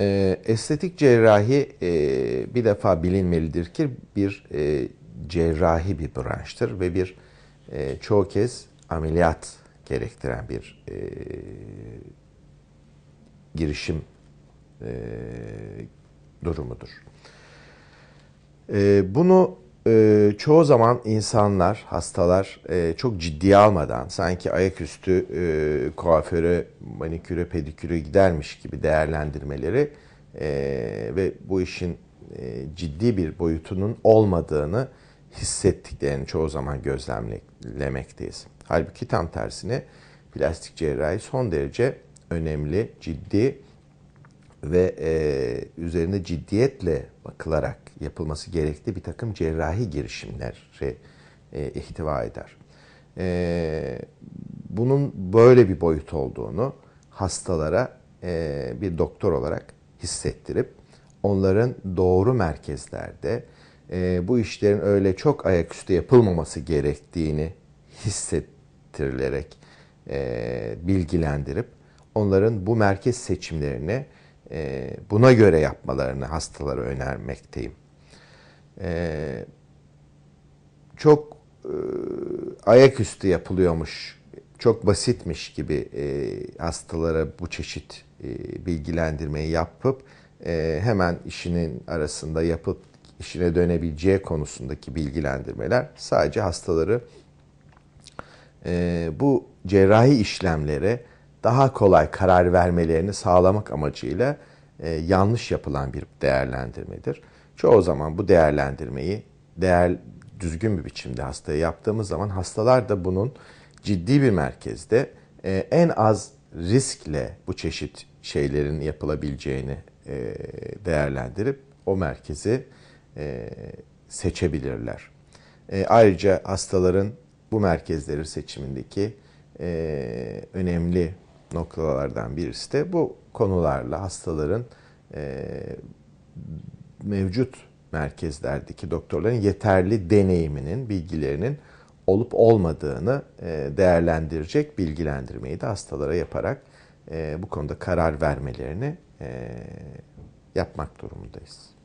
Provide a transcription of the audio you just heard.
E, estetik cerrahi e, bir defa bilinmelidir ki bir e, cerrahi bir branştır ve bir e, çoğu kez ameliyat gerektiren bir e, girişim e, durumudur. E, bunu e, çoğu zaman insanlar, hastalar e, çok ciddiye almadan sanki ayaküstü e, kuaföre, maniküre, pediküre gidermiş gibi değerlendirmeleri e, ve bu işin e, ciddi bir boyutunun olmadığını hissettiklerini çoğu zaman gözlemlemekteyiz. Halbuki tam tersine plastik cerrahi son derece önemli, ciddi ve e, üzerine ciddiyetle bakılarak yapılması gerektiği bir takım cerrahi girişimleri e, ihtiva eder. E, bunun böyle bir boyut olduğunu hastalara e, bir doktor olarak hissettirip onların doğru merkezlerde e, bu işlerin öyle çok ayaküstü yapılmaması gerektiğini hissettirilerek e, bilgilendirip onların bu merkez seçimlerini e, buna göre yapmalarını hastalara önermekteyim. E, çok e, ayaküstü yapılıyormuş, çok basitmiş gibi e, hastalara bu çeşit e, bilgilendirmeyi yapıp e, hemen işinin arasında yapıp işine dönebileceği konusundaki bilgilendirmeler sadece hastaları e, bu cerrahi işlemlere daha kolay karar vermelerini sağlamak amacıyla e, yanlış yapılan bir değerlendirmedir. Çoğu zaman bu değerlendirmeyi değer düzgün bir biçimde hastaya yaptığımız zaman hastalar da bunun ciddi bir merkezde e, en az riskle bu çeşit şeylerin yapılabileceğini e, değerlendirip o merkezi e, seçebilirler. E, ayrıca hastaların bu merkezleri seçimindeki e, önemli noktalardan birisi de bu konularla hastaların e, mevcut merkezlerdeki doktorların yeterli deneyiminin, bilgilerinin olup olmadığını e, değerlendirecek bilgilendirmeyi de hastalara yaparak e, bu konuda karar vermelerini e, yapmak durumundayız.